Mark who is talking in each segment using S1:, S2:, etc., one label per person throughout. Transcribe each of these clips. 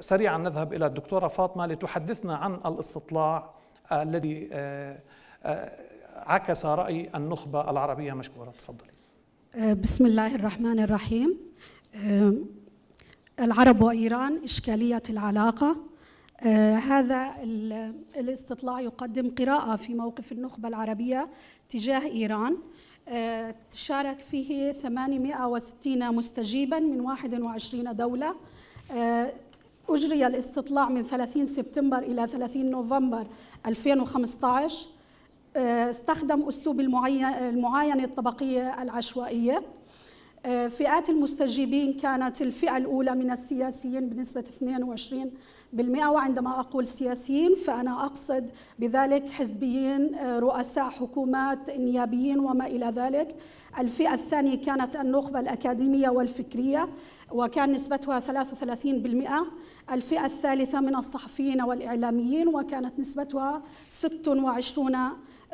S1: سريعا نذهب إلى الدكتورة فاطمة لتحدثنا عن الاستطلاع الذي آه، آه، عكس رأي النخبة العربية مشكورة تفضلي آه، بسم الله الرحمن الرحيم العرب وإيران إشكالية العلاقة هذا الاستطلاع يقدم قراءة في موقف النخبة العربية تجاه إيران شارك فيه 860 مستجيبا من 21 دولة آه، أجري الاستطلاع من 30 سبتمبر إلى 30 نوفمبر 2015 آه، استخدم أسلوب المعاينة الطبقية العشوائية آه، فئات المستجيبين كانت الفئة الأولى من السياسيين بنسبة 22% وعندما أقول سياسيين فأنا أقصد بذلك حزبيين آه، رؤساء حكومات نيابيين وما إلى ذلك الفئة الثانية كانت النخبة الأكاديمية والفكرية وكان نسبتها 33% الفئة الثالثة من الصحفيين والإعلاميين وكانت نسبتها 26%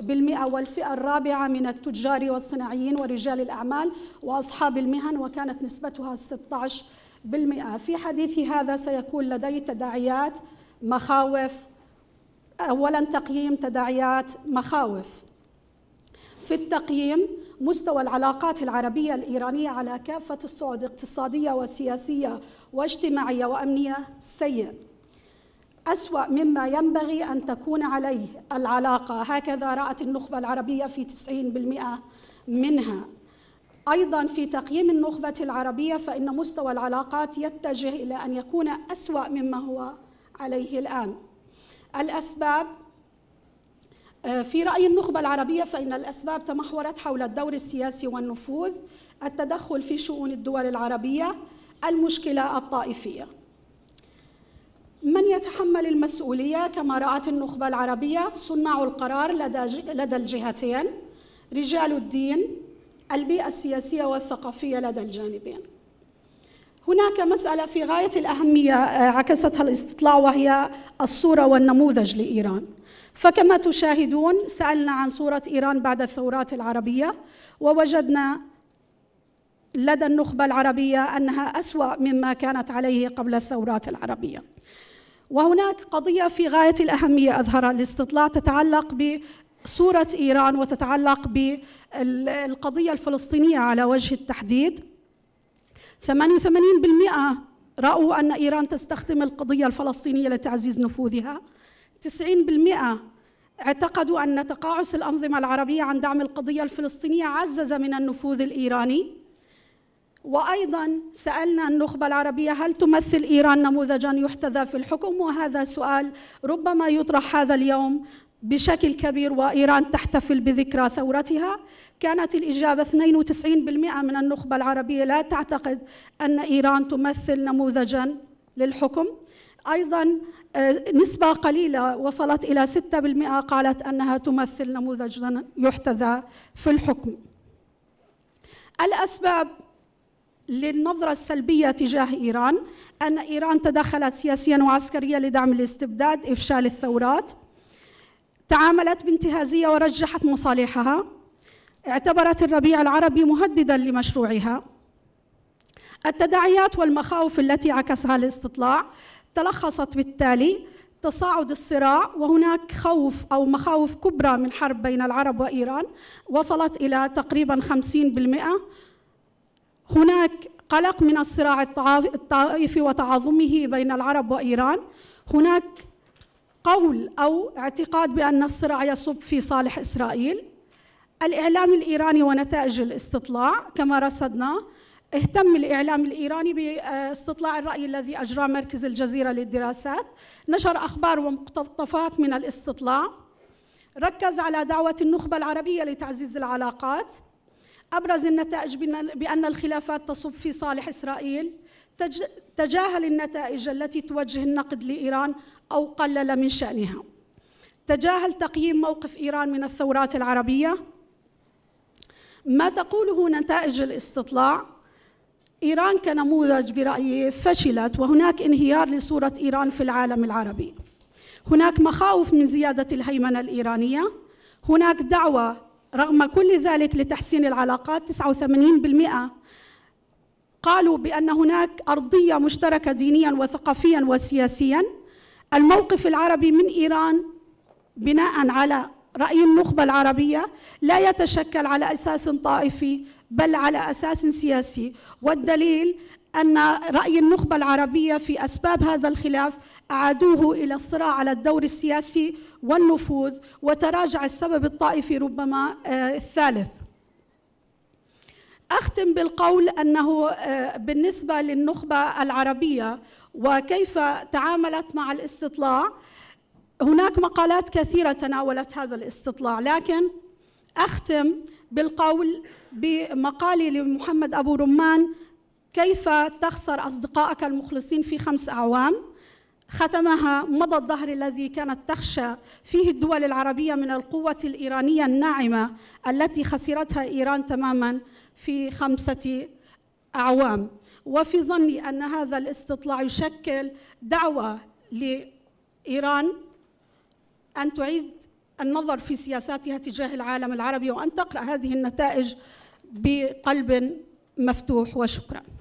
S1: بالمئة والفئة الرابعة من التجار والصناعيين ورجال الأعمال وأصحاب المهن وكانت نسبتها 16 بالمئة في حديثي هذا سيكون لدي تداعيات مخاوف أولا تقييم تداعيات مخاوف في التقييم مستوى العلاقات العربية الإيرانية على كافة الصعود اقتصادية وسياسية واجتماعية وأمنية سيء أسوأ مما ينبغي أن تكون عليه العلاقة هكذا رأت النخبة العربية في 90% منها أيضا في تقييم النخبة العربية فإن مستوى العلاقات يتجه إلى أن يكون أسوأ مما هو عليه الآن الأسباب آه، في رأي النخبة العربية فإن الأسباب تمحورت حول الدور السياسي والنفوذ التدخل في شؤون الدول العربية المشكلة الطائفية من يتحمل المسؤولية كما رأت النخبة العربية صناع القرار لدى, لدى الجهتين رجال الدين البيئة السياسية والثقافية لدى الجانبين هناك مسألة في غاية الأهمية آه، عكستها الاستطلاع وهي الصورة والنموذج لإيران فكما تشاهدون سألنا عن صورة إيران بعد الثورات العربية ووجدنا لدى النخبة العربية أنها أسوأ مما كانت عليه قبل الثورات العربية وهناك قضية في غاية الأهمية أظهر الاستطلاع تتعلق بصورة إيران وتتعلق بالقضية الفلسطينية على وجه التحديد 88% رأوا أن إيران تستخدم القضية الفلسطينية لتعزيز نفوذها 90% اعتقدوا أن تقاعس الأنظمة العربية عن دعم القضية الفلسطينية عزز من النفوذ الإيراني وأيضا سألنا النخبة العربية هل تمثل إيران نموذجا يحتذى في الحكم وهذا سؤال ربما يطرح هذا اليوم بشكل كبير وإيران تحتفل بذكرى ثورتها كانت الإجابة 92% من النخبة العربية لا تعتقد أن إيران تمثل نموذجا للحكم أيضا آه، نسبة قليلة وصلت إلى 6% قالت أنها تمثل نموذجا يحتذى في الحكم الأسباب للنظرة السلبية تجاه إيران أن إيران تدخلت سياسيا وعسكريا لدعم الاستبداد إفشال الثورات تعاملت بانتهازية ورجحت مصالحها اعتبرت الربيع العربي مهددا لمشروعها التداعيات والمخاوف التي عكسها الاستطلاع تلخصت بالتالي تصاعد الصراع وهناك خوف أو مخاوف كبرى من حرب بين العرب وإيران وصلت إلى تقريبا 50% هناك قلق من الصراع الطائفي وتعاظمه بين العرب وإيران هناك قول أو اعتقاد بأن الصراع يصب في صالح إسرائيل الإعلام الإيراني ونتائج الاستطلاع كما رصدنا اهتم الإعلام الإيراني باستطلاع الرأي الذي أجراه مركز الجزيرة للدراسات نشر أخبار ومقتطفات من الاستطلاع ركز على دعوة النخبة العربية لتعزيز العلاقات أبرز النتائج بأن الخلافات تصب في صالح إسرائيل تجاهل النتائج التي توجه النقد لإيران أو قلل من شأنها تجاهل تقييم موقف إيران من الثورات العربية ما تقوله نتائج الاستطلاع إيران كنموذج برأيي فشلت وهناك انهيار لصورة إيران في العالم العربي هناك مخاوف من زيادة الهيمنة الإيرانية هناك دعوة رغم كل ذلك لتحسين العلاقات 89% قالوا بأن هناك أرضية مشتركة دينيا وثقافيا وسياسيا الموقف العربي من إيران بناء على رأي النخبة العربية لا يتشكل على أساس طائفي بل على أساس سياسي والدليل أن رأي النخبة العربية في أسباب هذا الخلاف أعادوه إلى الصراع على الدور السياسي والنفوذ وتراجع السبب الطائفي ربما آه، الثالث أختم بالقول أنه آه، بالنسبة للنخبة العربية وكيف تعاملت مع الاستطلاع هناك مقالات كثيرة تناولت هذا الاستطلاع لكن أختم بالقول بمقالي لمحمد أبو رمان كيف تخسر أصدقائك المخلصين في خمس أعوام ختمها مضى الظهر الذي كانت تخشى فيه الدول العربية من القوة الإيرانية الناعمة التي خسرتها إيران تماما في خمسة أعوام وفي ظني أن هذا الاستطلاع يشكل دعوة لإيران أن تعيد النظر في سياساتها تجاه العالم العربي وأن تقرأ هذه النتائج بقلب مفتوح وشكرا